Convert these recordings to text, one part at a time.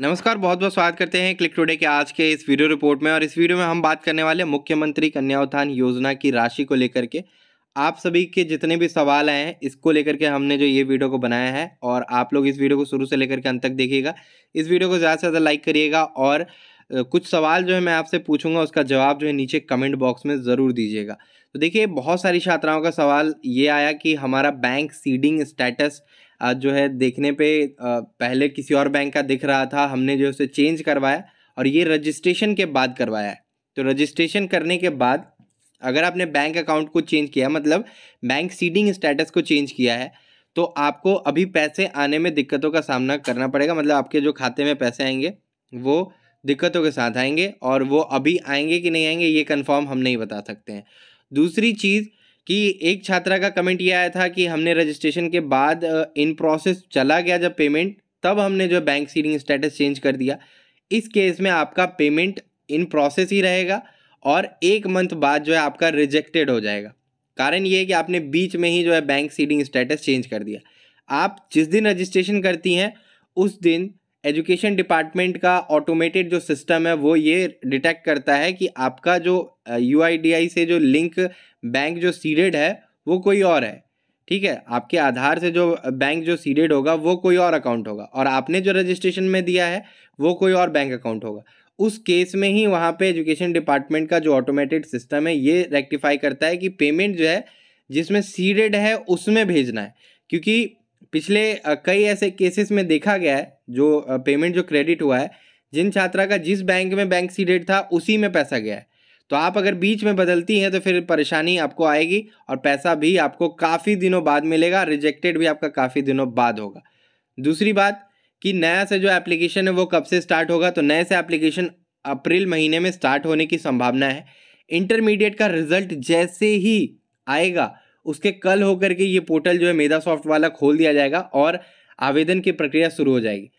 नमस्कार बहुत बहुत स्वागत करते हैं क्लिक टुडे के आज के इस वीडियो रिपोर्ट में और इस वीडियो में हम बात करने वाले मुख्यमंत्री कन्या उत्थान योजना की राशि को लेकर के आप सभी के जितने भी सवाल आए हैं इसको लेकर के हमने जो ये वीडियो को बनाया है और आप लोग इस वीडियो को शुरू से लेकर के अंत तक देखिएगा इस वीडियो को ज़्यादा से ज़्यादा लाइक करिएगा और कुछ सवाल जो है मैं आपसे पूछूंगा उसका जवाब जो है नीचे कमेंट बॉक्स में ज़रूर दीजिएगा तो देखिए बहुत सारी छात्राओं का सवाल ये आया कि हमारा बैंक सीडिंग स्टेटस आज जो है देखने पे पहले किसी और बैंक का दिख रहा था हमने जो है उसे चेंज करवाया और ये रजिस्ट्रेशन के बाद करवाया है तो रजिस्ट्रेशन करने के बाद अगर आपने बैंक अकाउंट को चेंज किया मतलब बैंक सीडिंग स्टेटस को चेंज किया है तो आपको अभी पैसे आने में दिक्कतों का सामना करना पड़ेगा मतलब आपके जो खाते में पैसे आएंगे वो दिक्कतों के साथ आएंगे और वो अभी आएंगे कि नहीं आएंगे ये कन्फर्म हम नहीं बता सकते हैं दूसरी चीज़ कि एक छात्रा का कमेंट ये आया था कि हमने रजिस्ट्रेशन के बाद इन प्रोसेस चला गया जब पेमेंट तब हमने जो बैंक सीलिंग स्टेटस चेंज कर दिया इस केस में आपका पेमेंट इन प्रोसेस ही रहेगा और एक मंथ बाद जो है आपका रिजेक्टेड हो जाएगा कारण ये है कि आपने बीच में ही जो है बैंक सीडिंग स्टेटस चेंज कर दिया आप जिस दिन रजिस्ट्रेशन करती हैं उस दिन एजुकेशन डिपार्टमेंट का ऑटोमेटेड जो सिस्टम है वो ये डिटेक्ट करता है कि आपका जो यू से जो लिंक बैंक जो सीडेड है वो कोई और है ठीक है आपके आधार से जो बैंक जो सीडेड होगा वो कोई और अकाउंट होगा और आपने जो रजिस्ट्रेशन में दिया है वो कोई और बैंक अकाउंट होगा उस केस में ही वहाँ पे एजुकेशन डिपार्टमेंट का जो ऑटोमेटेड सिस्टम है ये रेक्टिफाई करता है कि पेमेंट जो है जिसमें सीडेड है उसमें भेजना है क्योंकि पिछले कई ऐसे केसेस में देखा गया है जो पेमेंट जो क्रेडिट हुआ है जिन छात्रा का जिस बैंक में बैंक सी डेट था उसी में पैसा गया है तो आप अगर बीच में बदलती हैं तो फिर परेशानी आपको आएगी और पैसा भी आपको काफ़ी दिनों बाद मिलेगा रिजेक्टेड भी आपका काफ़ी दिनों बाद होगा दूसरी बात कि नया से जो एप्लीकेशन है वो कब से स्टार्ट होगा तो नए से एप्लीकेशन अप्रैल महीने में स्टार्ट होने की संभावना है इंटरमीडिएट का रिजल्ट जैसे ही आएगा उसके कल होकर के ये पोर्टल जो है मेधा सॉफ्ट वाला खोल दिया जाएगा और आवेदन की प्रक्रिया शुरू हो जाएगी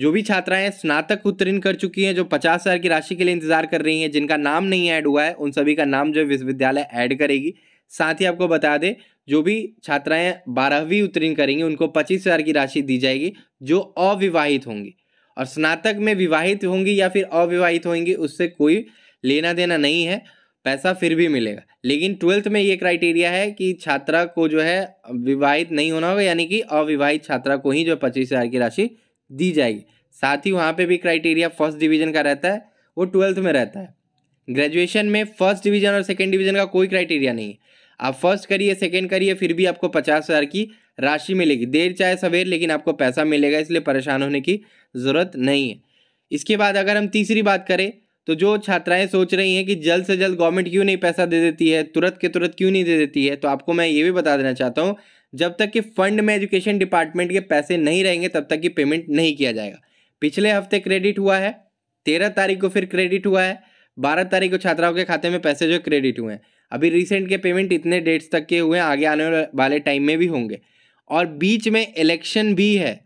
जो भी छात्राएं स्नातक उत्तीर्ण कर चुकी हैं जो पचास हज़ार की राशि के लिए इंतजार कर रही हैं जिनका नाम नहीं ऐड हुआ है उन सभी का नाम जो है विश्वविद्यालय ऐड करेगी साथ ही आपको बता दें जो भी छात्राएं बारहवीं उत्तीर्ण करेंगी उनको पच्चीस हज़ार की राशि दी जाएगी जो अविवाहित होंगी और स्नातक में विवाहित होंगी या फिर अविवाहित होंगी उससे कोई लेना देना नहीं है पैसा फिर भी मिलेगा लेकिन ट्वेल्थ में ये क्राइटेरिया है कि छात्रा को जो है विवाहित नहीं होना होगा यानी कि अविवाहित छात्रा को ही जो पच्चीस हज़ार की राशि दी जाएगी साथ ही वहाँ पे भी क्राइटेरिया फर्स्ट डिवीजन का रहता है वो ट्वेल्थ में रहता है ग्रेजुएशन में फर्स्ट डिवीजन और सेकेंड डिवीजन का कोई क्राइटेरिया नहीं है आप फर्स्ट करिए सेकेंड करिए फिर भी आपको पचास हज़ार की राशि मिलेगी देर चाहे सवेर लेकिन आपको पैसा मिलेगा इसलिए परेशान होने की ज़रूरत नहीं है इसके बाद अगर हम तीसरी बात करें तो जो छात्राएं सोच रही हैं कि जल्द से जल्द गवर्नमेंट क्यों नहीं पैसा दे देती है तुरंत के तुरंत क्यों नहीं दे देती है तो आपको मैं ये भी बता देना चाहता हूँ जब तक कि फंड में एजुकेशन डिपार्टमेंट के पैसे नहीं रहेंगे तब तक कि पेमेंट नहीं किया जाएगा पिछले हफ्ते क्रेडिट हुआ है तेरह तारीख को फिर क्रेडिट हुआ है बारह तारीख को छात्राओं के खाते में पैसे जो क्रेडिट हुए हैं अभी रिसेंट के पेमेंट इतने डेट्स तक के हुए हैं आगे आने वाले टाइम में भी होंगे और बीच में इलेक्शन भी है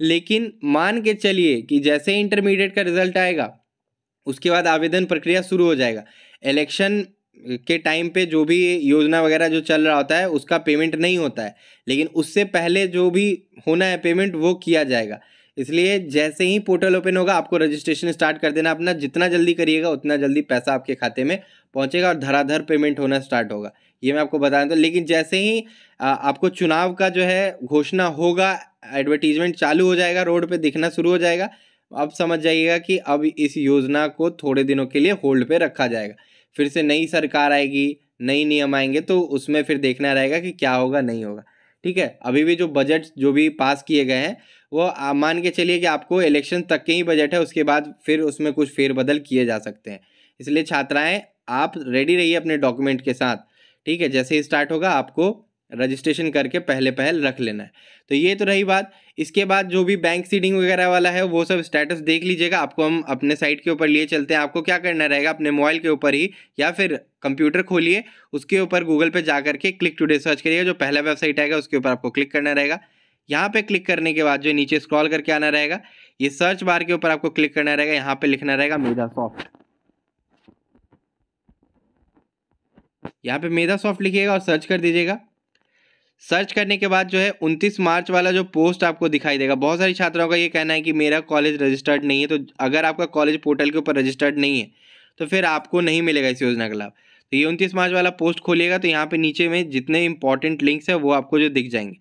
लेकिन मान के चलिए कि जैसे इंटरमीडिएट का रिजल्ट आएगा उसके बाद आवेदन प्रक्रिया शुरू हो जाएगा इलेक्शन के टाइम पे जो भी योजना वगैरह जो चल रहा होता है उसका पेमेंट नहीं होता है लेकिन उससे पहले जो भी होना है पेमेंट वो किया जाएगा इसलिए जैसे ही पोर्टल ओपन होगा आपको रजिस्ट्रेशन स्टार्ट कर देना अपना जितना जल्दी करिएगा उतना जल्दी पैसा आपके खाते में पहुँचेगा और धराधर पेमेंट होना स्टार्ट होगा ये मैं आपको बता दूँ लेकिन जैसे ही आपको चुनाव का जो है घोषणा होगा एडवर्टीजमेंट चालू हो जाएगा रोड पे दिखना शुरू हो जाएगा अब समझ जाइएगा कि अब इस योजना को थोड़े दिनों के लिए होल्ड पे रखा जाएगा फिर से नई सरकार आएगी नई नियम आएंगे तो उसमें फिर देखना रहेगा कि क्या होगा नहीं होगा ठीक है अभी भी जो बजट जो भी पास किए गए हैं वो मान के चलिए कि आपको इलेक्शन तक के ही बजट है उसके बाद फिर उसमें कुछ फेरबदल किए जा सकते हैं इसलिए छात्राएं आप रेडी रहिए अपने डॉक्यूमेंट के साथ ठीक है जैसे ही स्टार्ट होगा आपको रजिस्ट्रेशन करके पहले पहल रख लेना है तो ये तो रही बात इसके बाद जो भी बैंक सीडिंग वगैरह वाला है वो सब स्टेटस देख लीजिएगा आपको हम अपने साइट के ऊपर लिए चलते हैं आपको क्या करना रहेगा अपने मोबाइल के ऊपर ही या फिर कंप्यूटर खोलिए उसके ऊपर गूगल पे जा करके क्लिक टूडे सर्च करिएगा जो पहला वेबसाइट आएगा उसके ऊपर आपको क्लिक करना रहेगा यहाँ पे क्लिक करने के बाद जो नीचे स्क्रॉल करके आना रहेगा ये सर्च बार के ऊपर आपको क्लिक करना रहेगा यहाँ पे लिखना रहेगा मेरा सॉफ्ट यहाँ पे मेधा सॉफ्ट लिखिएगा और सर्च कर दीजिएगा सर्च करने के बाद जो है 29 मार्च वाला जो पोस्ट आपको दिखाई देगा बहुत सारी छात्राओं का ये कहना है कि मेरा कॉलेज रजिस्टर्ड नहीं है तो अगर आपका कॉलेज पोर्टल के ऊपर रजिस्टर्ड नहीं है तो फिर आपको नहीं मिलेगा इस योजना का लाभ तो ये उनतीस मार्च वाला पोस्ट खोलिएगा तो यहाँ पर नीचे में जितने इंपॉर्टेंट लिंक्स हैं वो आपको जो दिख जाएंगे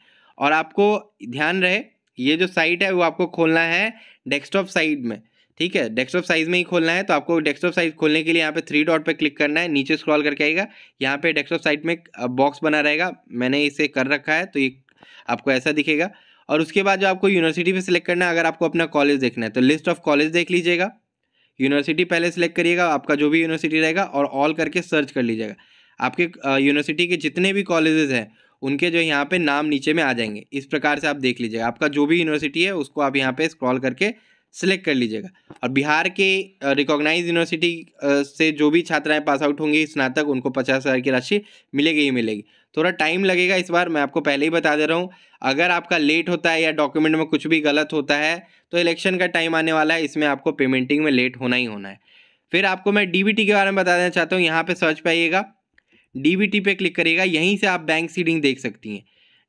और आपको ध्यान रहे ये जो साइट है वो आपको खोलना है डेस्कटॉप साइट में ठीक है डेस्कटॉप साइज़ में ही खोलना है तो आपको डेस्कटॉप साइज़ खोलने के लिए यहाँ पे थ्री डॉट पे क्लिक करना है नीचे स्क्रॉल करके आएगा यहाँ पे डेस्कटॉप साइज में बॉक्स बना रहेगा मैंने इसे कर रखा है तो ये आपको ऐसा दिखेगा और उसके बाद जो आपको यूनिवर्सिटी पर सिलेक्ट करना है अगर आपको अपना कॉलेज देखना है तो लिस्ट ऑफ कॉलेज देख लीजिएगा यूनिवर्सिटी पहले सिलेक्ट करिएगा आपका जो भी यूनिवर्सिटी रहेगा और ऑल करके सर्च कर लीजिएगा आपके यूनिवर्सिटी के जितने भी कॉलेजेस हैं उनके जो यहाँ पे नाम नीचे में आ जाएंगे इस प्रकार से आप देख लीजिएगा आपका जो भी यूनिवर्सिटी है उसको आप यहाँ पे स्क्रॉल करके सेलेक्ट कर लीजिएगा और बिहार के रिकॉग्नाइज यूनिवर्सिटी से जो भी छात्राएं पास आउट होंगी स्नातक उनको पचास हज़ार की राशि मिलेगी ही मिलेगी थोड़ा टाइम लगेगा इस बार मैं आपको पहले ही बता दे रहा हूँ अगर आपका लेट होता है या डॉक्यूमेंट में कुछ भी गलत होता है तो इलेक्शन का टाइम आने वाला है इसमें आपको पेमेंटिंग में लेट होना ही होना है फिर आपको मैं डी के बारे में बता देना चाहता हूँ यहाँ पर सर्च पाइएगा डी पे क्लिक करिएगा यहीं से आप बैंक सीडिंग देख सकती हैं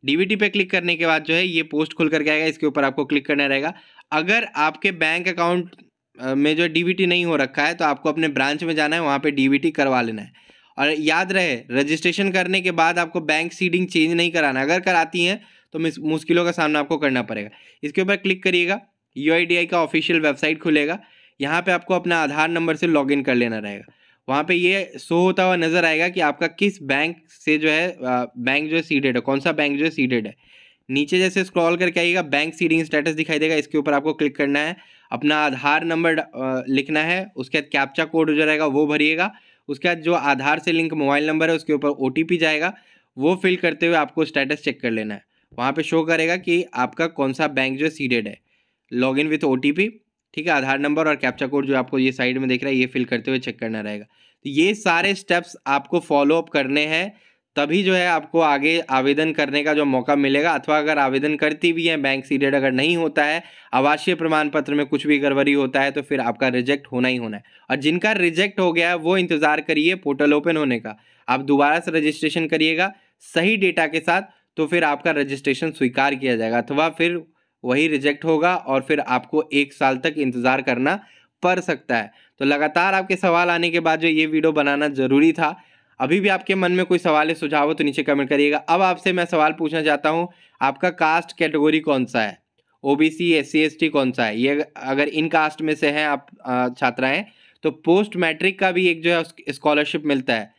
डीबीटी पे क्लिक करने के बाद जो है ये पोस्ट खुल करके आएगा इसके ऊपर आपको क्लिक करना रहेगा अगर आपके बैंक अकाउंट में जो डीबीटी नहीं हो रखा है तो आपको अपने ब्रांच में जाना है वहाँ पे डीबीटी करवा लेना है और याद रहे रजिस्ट्रेशन करने के बाद आपको बैंक सीडिंग चेंज नहीं कराना अगर कराती हैं तो मुश्किलों का सामना आपको करना पड़ेगा इसके ऊपर क्लिक करिएगा यू का ऑफिशियल वेबसाइट खुलेगा यहाँ पर आपको अपना आधार नंबर से लॉगिन कर लेना रहेगा वहाँ पे ये शो होता हुआ नज़र आएगा कि आपका किस बैंक से जो है बैंक जो है सीडेड है कौन सा बैंक जो है सीडेड है नीचे जैसे स्क्रॉल करके आइएगा बैंक सीडिंग स्टेटस दिखाई देगा इसके ऊपर आपको क्लिक करना है अपना आधार नंबर लिखना है उसके बाद कैप्चा कोड जो रहेगा वो भरिएगा उसके बाद जो आधार से लिंक मोबाइल नंबर है उसके ऊपर ओ जाएगा वो फिल करते हुए आपको स्टेटस चेक कर लेना है वहाँ पर शो करेगा कि आपका कौन सा बैंक जो है सीडेड है लॉग इन विथ ओ ठीक है आधार नंबर और कैप्चा कोड जो आपको ये साइड में देख रहा है ये फिल करते हुए चेक करना रहेगा तो ये सारे स्टेप्स आपको फॉलो अप करने हैं तभी जो है आपको आगे आवेदन करने का जो मौका मिलेगा अथवा अगर आवेदन करती भी हैं बैंक सीडेड अगर नहीं होता है आवासीय प्रमाण पत्र में कुछ भी गड़बड़ी होता है तो फिर आपका रिजेक्ट होना ही होना है और जिनका रिजेक्ट हो गया है वो इंतज़ार करिए पोर्टल ओपन होने का आप दोबारा से रजिस्ट्रेशन करिएगा सही डेटा के साथ तो फिर आपका रजिस्ट्रेशन स्वीकार किया जाएगा अथवा फिर वही रिजेक्ट होगा और फिर आपको एक साल तक इंतज़ार करना पड़ सकता है तो लगातार आपके सवाल आने के बाद जो ये वीडियो बनाना ज़रूरी था अभी भी आपके मन में कोई सवाल है सुझाव हो तो नीचे कमेंट करिएगा अब आपसे मैं सवाल पूछना चाहता हूँ आपका कास्ट कैटेगोरी कौन सा है O B C S C S T कौन सा है ये अगर इन कास्ट में से हैं आप छात्राएं तो पोस्ट मैट्रिक का भी एक जो है स्कॉलरशिप मिलता है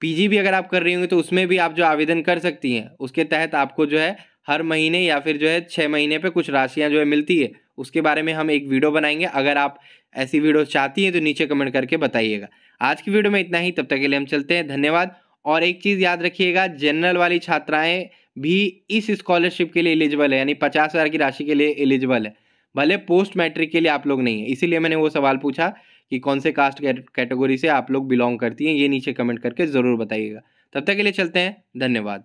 पीजी भी अगर आप कर रही होंगी तो उसमें भी आप जो आवेदन कर सकती हैं उसके तहत आपको जो है हर महीने या फिर जो है छः महीने पे कुछ राशियाँ जो है मिलती है उसके बारे में हम एक वीडियो बनाएंगे अगर आप ऐसी वीडियो चाहती हैं तो नीचे कमेंट करके बताइएगा आज की वीडियो में इतना ही तब तक के लिए हम चलते हैं धन्यवाद और एक चीज़ याद रखिएगा जनरल वाली छात्राएं भी इस स्कॉलरशिप के लिए एलिजिबल है यानी पचास हज़ार की राशि के लिए एलिजिबल है भले पोस्ट मैट्रिक के लिए आप लोग नहीं है इसीलिए मैंने वो सवाल पूछा कि कौन से कास्ट कैटेगरी से आप लोग बिलोंग करती हैं ये नीचे कमेंट करके ज़रूर बताइएगा तब तक के लिए चलते हैं धन्यवाद